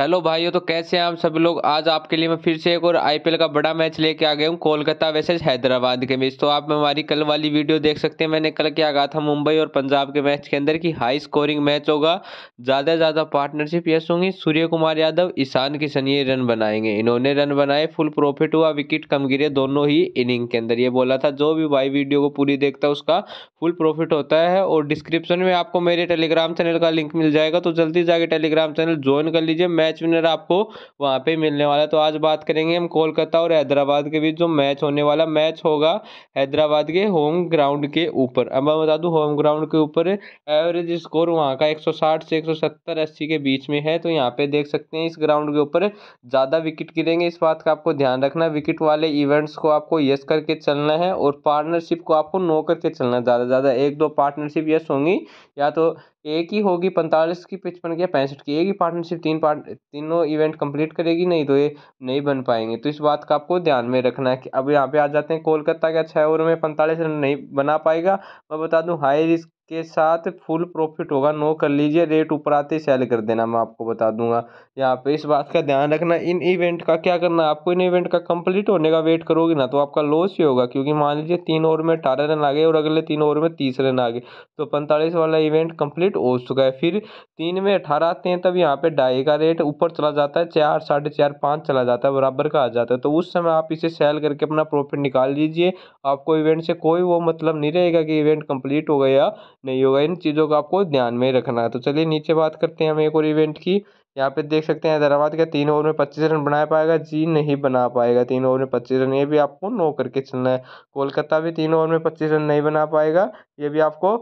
hello भाइयों तो कैसे हैं आप सभी लोग आज आपके लिए मैं फिर से एक और आईपीएल का बड़ा मैच लेके आ गया हूँ कोलकाता वर्सेज हैदराबाद के मैच तो आप में हमारी कल वाली वीडियो देख सकते हैं मैंने कल क्या कहा था मुंबई और पंजाब के मैच के अंदर कि हाई स्कोरिंग मैच होगा ज़्यादा से ज़्यादा पार्टनरशिप यस होंगी सूर्य कुमार यादव ईशान किशन ये रन बनाएंगे इन्होंने रन बनाए फुल प्रॉफिट हुआ विकेट कम गिरे दोनों ही इनिंग के अंदर ये बोला था जो भी भाई वीडियो को पूरी देखता है उसका फुल प्रॉफिट होता है और डिस्क्रिप्शन में आपको मेरे टेलीग्राम चैनल का लिंक मिल जाएगा तो जल्दी जाके टेलीग्राम चैनल ज्वाइन कर लीजिए मैच विनर आपको वहाँ पे मिलने वाला है तो आज बात करेंगे हम कोलकाता और हैदराबाद के बीच जो मैच होने वाला मैच होगा हैदराबाद के होम ग्राउंड के ऊपर अब मैं बता दूँ होम ग्राउंड के ऊपर एवरेज स्कोर वहाँ का 160 से 170 सौ के बीच में है तो यहाँ पे देख सकते हैं इस ग्राउंड के ऊपर ज़्यादा विकेट गिरेंगे इस बात का आपको ध्यान रखना विकेट वाले इवेंट्स को आपको यस करके चलना है और पार्टनरशिप को आपको नो करके चलना है ज़्यादा ज़्यादा एक दो पार्टनरशिप यस होंगी या तो एक ही होगी पैंतालीस की पिच बन गया पैंसठ की एक ही पार्टनरशिप तीन पार्ट तीनों इवेंट कंप्लीट करेगी नहीं तो ये नहीं बन पाएंगे तो इस बात का आपको ध्यान में रखना है कि अब यहाँ पे आ जाते हैं कोलकाता का छः ओवर में पैंतालीस रन नहीं बना पाएगा मैं बता दूँ हाई रिस्क के साथ फुल प्रॉफिट होगा नो कर लीजिए रेट ऊपर आते ही सेल कर देना मैं आपको बता दूंगा यहाँ पे इस बात का ध्यान रखना इन इवेंट का क्या करना आपको इन इवेंट का कंप्लीट होने का वेट करोगे ना तो आपका लॉस ही होगा क्योंकि मान लीजिए तीन ओवर में अठारह रन आ गए और अगले तीन ओवर में तीस रन आ गए तो पैंतालीस वाला इवेंट कंप्लीट हो चुका है फिर तीन में अठारह आते हैं तब यहाँ पर ढाई का रेट ऊपर चला जाता है चार साढ़े चार पाँच चला जाता है बराबर का आ जाता है तो उस समय आप इसे सेल करके अपना प्रॉफिट निकाल लीजिए आपको इवेंट से कोई वो मतलब नहीं रहेगा कि इवेंट कंप्लीट हो गया नहीं होगा इन चीज़ों का आपको ध्यान में रखना है तो चलिए नीचे बात करते हैं हम एक और इवेंट की यहाँ पे देख सकते हैं हैदराबाद का तीन ओवर में पच्चीस रन बना पाएगा जी नहीं बना पाएगा तीन ओवर में पच्चीस रन ये भी आपको नो करके चलना है कोलकाता भी तीन ओवर में पच्चीस रन नहीं बना पाएगा ये भी आपको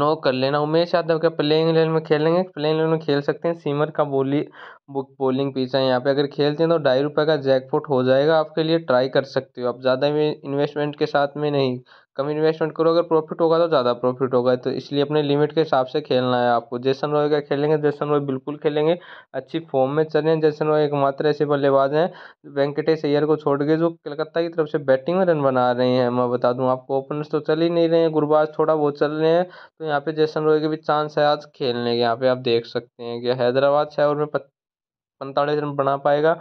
नो कर लेना उमेश यादव के प्लेइंग लेवल में खेलेंगे प्लेइंग लेवल में खेल सकते हैं सीमर का बोली बुक बोलिंग पीछा है यहाँ पे अगर खेलते हैं तो ढाई रुपये का जैकपॉट हो जाएगा आपके लिए ट्राई कर सकते हो आप ज़्यादा इन्वेस्टमेंट के साथ में नहीं कम इन्वेस्टमेंट करो अगर प्रॉफिट होगा तो ज़्यादा प्रॉफिट होगा तो इसलिए अपने लिमिट के हिसाब से खेलना है आपको जैसन रॉय का खेलेंगे जैसन रॉय बिल्कुल खेलेंगे अच्छी फॉर्म में चले जैसन रॉय एकमात्र ऐसे बल्लेबाज हैं वेंकटेश अय्यर को छोड़ के जो कलकत्ता की तरफ से बैटिंग में रन बना रहे हैं मैं बता दूँ आपको ओपनर्स तो चल ही नहीं रहे हैं गुरबाज थोड़ा बहुत चल रहे हैं तो यहाँ पे जैसन रॉय के भी चांस है आज खेलने के यहाँ पे आप देख सकते हैं कि हैदराबाद छः ओवर में पैंतालीस रन बना पाएगा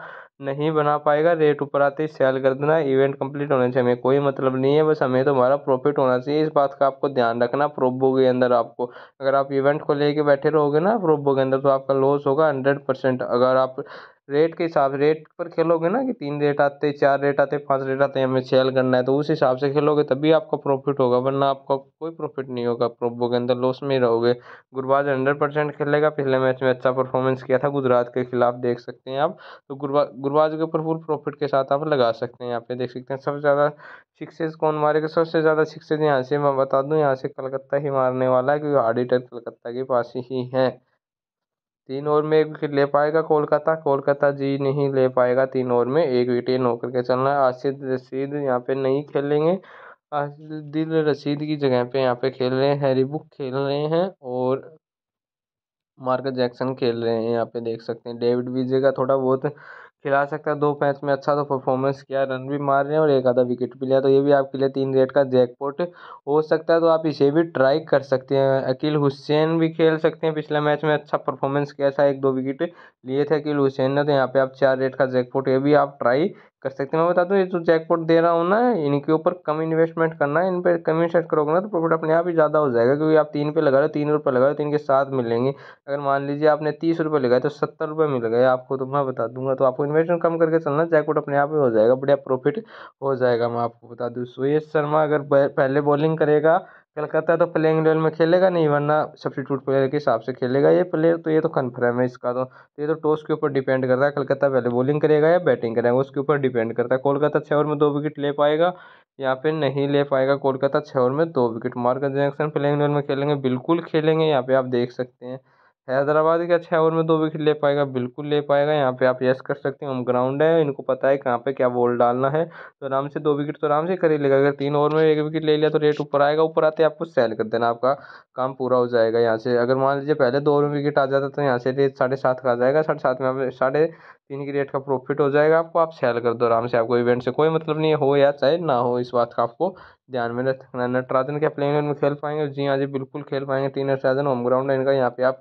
नहीं बना पाएगा रेट ऊपर आते ही सेल कर देना इवेंट कंप्लीट होने से हमें कोई मतलब नहीं है बस हमें तो हमारा प्रॉफिट होना चाहिए इस बात का आपको ध्यान रखना प्रोबो के अंदर आपको अगर आप इवेंट को लेके बैठे रहोगे ना प्रोबो के अंदर तो आपका लॉस होगा हंड्रेड परसेंट अगर आप रेट के हिसाब रेट पर खेलोगे ना कि तीन रेट आते चार रेट आते पाँच रेट आते हमें सेल करना है तो उस हिसाब से खेलोगे तभी आपका प्रॉफिट होगा वरना आपका कोई प्रॉफिट नहीं होगा प्रोबो के अंदर लॉस में ही रहोगे गुरबाज हंड्रेड परसेंट खेलेगा पिछले मैच में अच्छा परफॉर्मेंस किया था गुजरात के खिलाफ देख सकते हैं आप तो गुरबा गुरबाज के ऊपर फुल प्रॉफिट के साथ आप लगा सकते हैं यहाँ पे देख सकते हैं सबसे ज़्यादा सिक्सेज कौन मारेगा तो सबसे ज़्यादा सिक्सेज यहाँ से मैं बता दूँ यहाँ से कलकत्ता ही मारने वाला है क्योंकि हार्ड हिटर कलकत्ता के पास ही है तीन ओवर में एक विकेट ले पाएगा कोलकाता कोलकाता जी नहीं ले पाएगा तीन ओवर में एक विकेट होकर के चलना है आशिद रशीद यहाँ पे नहीं खेलेंगे आसिदिल रशीद की जगह पे यहाँ पे खेल रहे हैं हैरी बुक खेल रहे हैं और मार्क जैक्सन खेल रहे हैं यहाँ पे देख सकते हैं डेविड विजय का थोड़ा बहुत खिला सकता है दो मैच में अच्छा तो परफॉर्मेंस किया रन भी मार रहे हैं और एक आधा विकेट भी लिया तो ये भी आपके लिए तीन रेट का जैकपॉट हो सकता है तो आप इसे भी ट्राई कर सकते हैं अकील हुसैन भी खेल सकते हैं पिछले मैच में अच्छा परफॉर्मेंस किया था एक दो विकेट लिए थे अकील हुसैन ने तो यहाँ पे आप चार रेट का जैकपॉट ये भी आप ट्राई कर सकते हैं मैं बता दूँ ये जो जैकपॉट दे रहा हूँ ना इनके ऊपर कम इन्वेस्टमेंट करना है इन पर कम इन्वेस्ट करोगे ना तो प्रॉफिट अपने आप ही ज़्यादा हो जाएगा क्योंकि आप तीन पे लगा रहे हो तीन रुपये लगा रहे हो तीन के साथ मिलेंगे अगर मान लीजिए आपने तीस रुपये लगाए तो सत्तर रुपये मिल गए आपको तो मैं बता दूंगा तो आपको इन्वेस्टमेंट कम करके चलना जैकपॉट अपने आप ही हो जाएगा बढ़िया प्रॉफिट हो जाएगा मैं आपको बता दूँ सुयश शर्मा अगर पहले बॉलिंग करेगा कलकत्ता तो प्लेइंग इलेवन में खेलेगा नहीं वरना सब्सिट्यूट प्लेयर के हिसाब से खेलेगा ये प्लेयर तो ये तो कन्फर्म है इसका तो, तो ये तो टॉस के ऊपर डिपेंड करता है कलकत्ता पहले बॉलिंग करेगा या बैटिंग करेगा उसके ऊपर डिपेंड करता है कोलकाता छः ओवर में दो विकेट ले पाएगा या फिर नहीं ले पाएगा कोलकाता छः ओवर में दो विकेट मार्ग जैक्सन प्लेइंग इलेवन में खेलेंगे बिल्कुल खेलेंगे यहाँ पे आप देख सकते हैं हैदराबाद क्या छः ओवर में दो विकेट ले पाएगा बिल्कुल ले पाएगा यहाँ पे आप यस कर सकते हैं होम ग्राउंड है इनको पता है कहाँ पे क्या बॉल डालना है तो आराम से दो विकेट तो आराम से कर ही लेगा अगर तीन ओवर में एक विकेट ले लिया तो रेट ऊपर आएगा ऊपर आते आपको सेल कर देना आपका काम पूरा हो जाएगा यहाँ से अगर मान लीजिए पहले दो ओवर में विकेट आ जाता तो यहाँ से रेट साढ़े सात का आ जाएगा साढ़े सात में आप साढ़े तीन की रेट का प्रॉफिट हो जाएगा आपको आप सेल कर दो आराम से आपको इवेंट से कोई मतलब नहीं हो या चाहे ना हो इस बात का आपको ध्यान में रखना नटराजन के प्लेइंग में खेल पाएंगे जी हाँ जी बिल्कुल खेल पाएंगे तीन नटराजन होम ग्राउंड है इनका यहाँ पे आप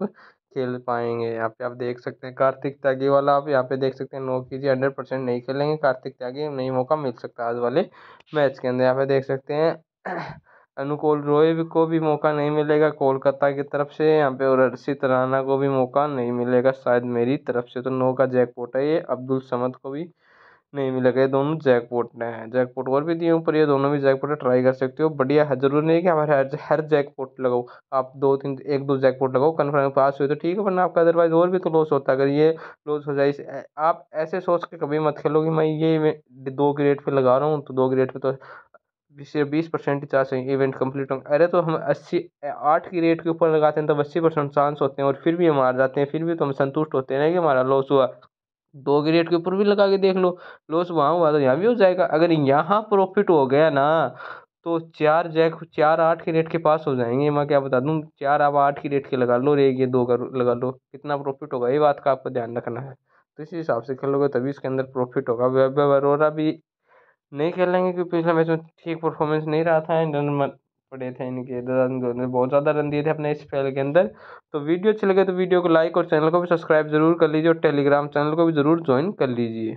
खेल पाएंगे यहाँ पे आप देख सकते हैं कार्तिक त्यागी वाला आप यहाँ पे देख सकते हैं नो कीजिए हंड्रेड परसेंट नहीं खेलेंगे कार्तिक त्यागी नहीं मौका मिल सकता आज वाले मैच के अंदर यहाँ पे देख सकते हैं अनुकूल रॉय को भी मौका नहीं मिलेगा कोलकाता की तरफ से यहाँ पे और अर्षित राणा को भी मौका नहीं मिलेगा शायद मेरी तरफ से तो नो का जैक है ये अब्दुल समद को भी नहीं मिलेगा ये दोनों जैकपॉट ने हैं जैकपॉट और भी दिए ऊपर ये दोनों भी जैकपॉट है ट्राई कर सकते हो बढ़िया है जरूरी नहीं कि हमारे हर हर जैकपॉट लगाओ आप दो तीन एक दो जैकपॉट लगाओ कन्फर्म पास हुए तो ठीक है वरना आपका अदरवाइज और भी तो लॉस होता है अगर ये लॉस हो जाए आप ऐसे सोच के कभी मत खेलो कि मैं ये दो के रेट पर लगा रहा हूँ तो दो के रेट पर तो सिर्फ बीस परसेंट चांस है इवेंट कंप्लीट होंगे अरे तो हम अस्सी आठ की रेट के ऊपर लगाते हैं तो अस्सी परसेंट चांस होते हैं और फिर भी हम हार जाते हैं फिर भी तो हम संतुष्ट होते हैं ना कि हमारा लॉस हुआ दो के रेट के ऊपर भी लगा के देख लो लॉस वहाँ हुआ तो यहाँ भी हो जाएगा अगर यहाँ प्रॉफिट हो गया ना तो चार जैक चार आठ के रेट के पास हो जाएंगे मैं क्या बता दूँ चार आप आठ के रेट के लगा लो रे ये दो का लगा लो कितना प्रॉफिट होगा ये बात का आपको ध्यान रखना है तो इसी हिसाब से खेलोगे तभी इसके अंदर प्रॉफिट होगा वैभव अरोरा भी नहीं खेलेंगे क्योंकि पिछले मैच में ठीक परफॉर्मेंस नहीं रहा था इंडियन पड़े थे इनके बहुत ज़्यादा रन दिए थे अपने इस फेल के अंदर तो वीडियो अच्छी लगे तो वीडियो को लाइक और चैनल को भी सब्सक्राइब जरूर कर लीजिए और टेलीग्राम चैनल को भी ज़रूर ज्वाइन कर लीजिए